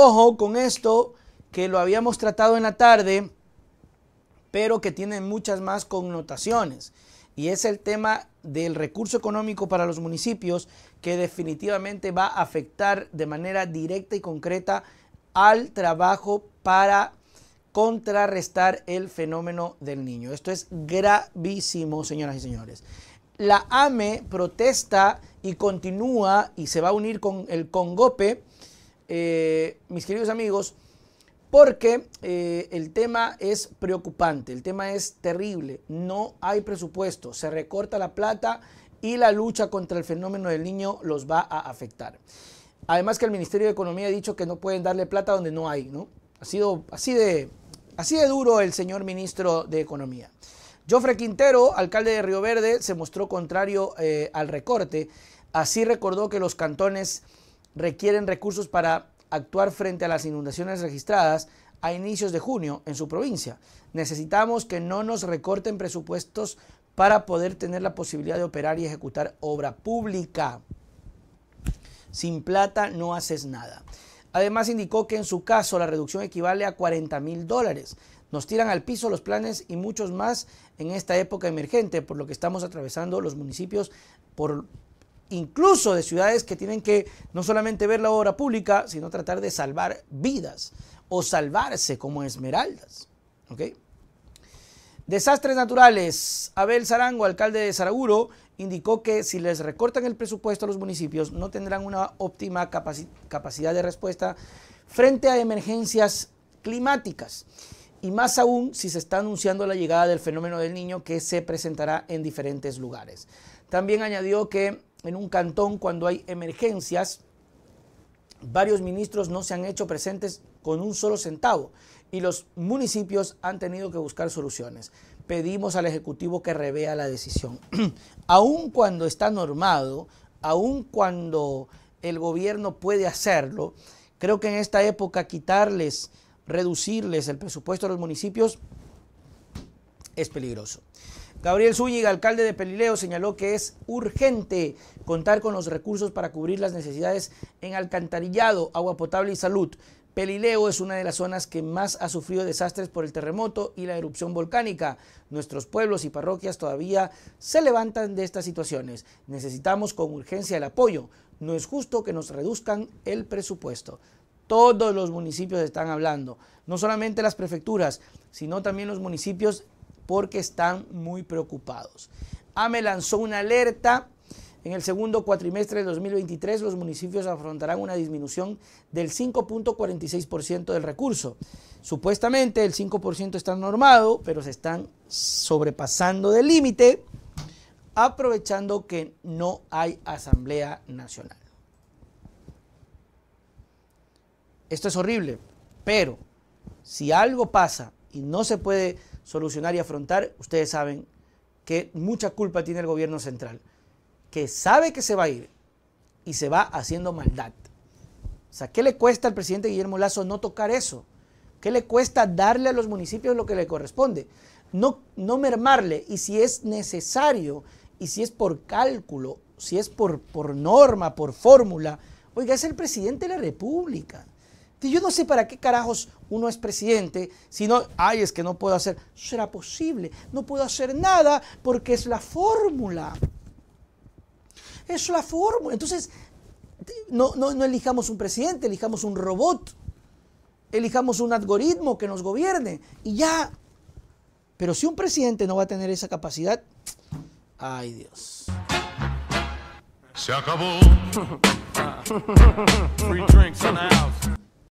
Ojo con esto que lo habíamos tratado en la tarde, pero que tiene muchas más connotaciones. Y es el tema del recurso económico para los municipios que definitivamente va a afectar de manera directa y concreta al trabajo para contrarrestar el fenómeno del niño. Esto es gravísimo, señoras y señores. La AME protesta y continúa y se va a unir con el Congope eh, mis queridos amigos, porque eh, el tema es preocupante, el tema es terrible, no hay presupuesto, se recorta la plata y la lucha contra el fenómeno del niño los va a afectar. Además que el Ministerio de Economía ha dicho que no pueden darle plata donde no hay, ¿no? Ha sido así de, así de duro el señor ministro de Economía. Jofre Quintero, alcalde de Río Verde, se mostró contrario eh, al recorte. Así recordó que los cantones requieren recursos para actuar frente a las inundaciones registradas a inicios de junio en su provincia. Necesitamos que no nos recorten presupuestos para poder tener la posibilidad de operar y ejecutar obra pública. Sin plata no haces nada. Además indicó que en su caso la reducción equivale a 40 mil dólares. Nos tiran al piso los planes y muchos más en esta época emergente, por lo que estamos atravesando los municipios por incluso de ciudades que tienen que no solamente ver la obra pública, sino tratar de salvar vidas o salvarse como esmeraldas. Desastres naturales. Abel Zarango, alcalde de Saraguro, indicó que si les recortan el presupuesto a los municipios no tendrán una óptima capacidad de respuesta frente a emergencias climáticas. Y más aún si se está anunciando la llegada del fenómeno del niño que se presentará en diferentes lugares. También añadió que en un cantón cuando hay emergencias, varios ministros no se han hecho presentes con un solo centavo y los municipios han tenido que buscar soluciones. Pedimos al Ejecutivo que revea la decisión. aun cuando está normado, aun cuando el gobierno puede hacerlo, creo que en esta época quitarles, reducirles el presupuesto a los municipios es peligroso. Gabriel Zúñiga, alcalde de Pelileo, señaló que es urgente contar con los recursos para cubrir las necesidades en alcantarillado, agua potable y salud. Pelileo es una de las zonas que más ha sufrido desastres por el terremoto y la erupción volcánica. Nuestros pueblos y parroquias todavía se levantan de estas situaciones. Necesitamos con urgencia el apoyo. No es justo que nos reduzcan el presupuesto. Todos los municipios están hablando, no solamente las prefecturas, sino también los municipios porque están muy preocupados. AME lanzó una alerta. En el segundo cuatrimestre de 2023 los municipios afrontarán una disminución del 5.46% del recurso. Supuestamente el 5% está normado, pero se están sobrepasando del límite, aprovechando que no hay Asamblea Nacional. Esto es horrible, pero si algo pasa y no se puede solucionar y afrontar, ustedes saben que mucha culpa tiene el gobierno central, que sabe que se va a ir y se va haciendo maldad. O sea, ¿qué le cuesta al presidente Guillermo Lazo no tocar eso? ¿Qué le cuesta darle a los municipios lo que le corresponde? No, no mermarle. Y si es necesario, y si es por cálculo, si es por, por norma, por fórmula, oiga, es el presidente de la República. Yo no sé para qué carajos uno es presidente, si no, ay, es que no puedo hacer. será posible. No puedo hacer nada porque es la fórmula. Es la fórmula. Entonces, no, no, elijamos un presidente, elijamos un robot. Elijamos un algoritmo que nos gobierne y ya. Pero si un presidente no va a tener esa capacidad, ay Dios. Se acabó.